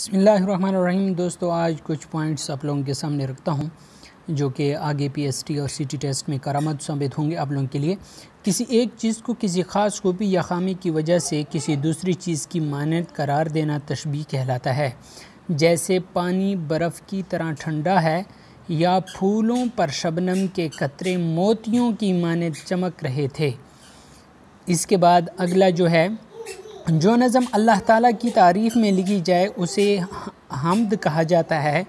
बसमिल दोस्तों आज कुछ पॉइंट्स आप लोगों के सामने रखता हूँ जो कि आगे पीएसटी और सीटी टेस्ट में करामद साबित होंगे आप लोगों के लिए किसी एक चीज़ को किसी ख़ास खूबी या खामी की वजह से किसी दूसरी चीज़ की मानद करार देना तशबी कहलाता है जैसे पानी बर्फ़ की तरह ठंडा है या फूलों पर शबनम के कतरे मोतियों की मानद चमक रहे थे इसके बाद अगला जो है जो नज़म अल्लाह ताला की तारीफ़ में लिखी जाए उसे हमद कहा जाता है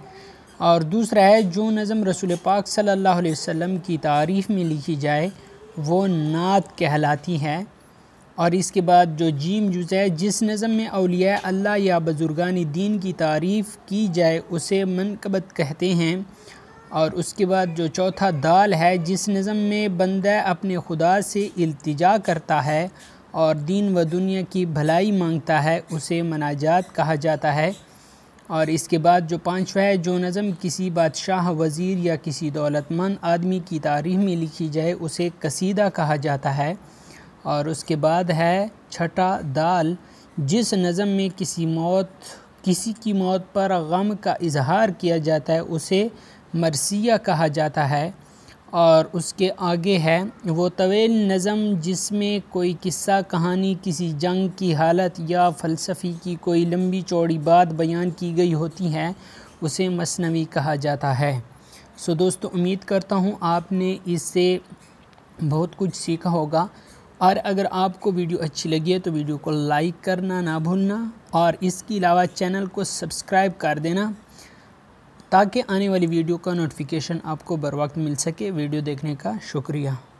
और दूसरा है जो नज़म रसूल पाक सल्लल्लाहु अलैहि वसल्लम की तारीफ़ में लिखी जाए वो नात कहलाती है और इसके बाद जो जीम जुज़ है जिस नज़म में अलिया अल्लाह या बुज़ुर्गान दीन की तारीफ़ की जाए उसे मनकबत कहते हैं और उसके बाद जो चौथा दाल है जिस नज़म में बंदा अपने खुदा से अल्तजा करता है और दीन व दुनिया की भलाई मांगता है उसे मनाजात कहा जाता है और इसके बाद जो पाँचवा है जो नज़म किसी बादशाह वज़ीर या किसी दौलतमंद आदमी की तारीख में लिखी जाए उसे कसीदा कहा जाता है और उसके बाद है छठा दाल जिस नज़म में किसी मौत किसी की मौत पर गम का इजहार किया जाता है उसे मरसिया कहा जाता है और उसके आगे है वो तवेल नज़म जिसमें कोई किस्सा कहानी किसी जंग की हालत या फ़लसफ़ी की कोई लंबी चौड़ी बात बयान की गई होती है उसे मसनवी कहा जाता है सो दोस्तों उम्मीद करता हूँ आपने इससे बहुत कुछ सीखा होगा और अगर आपको वीडियो अच्छी लगी है तो वीडियो को लाइक करना ना भूलना और इसके अलावा चैनल को सब्सक्राइब कर देना ताकि आने वाली वीडियो का नोटिफिकेशन आपको बर वक्त मिल सके वीडियो देखने का शुक्रिया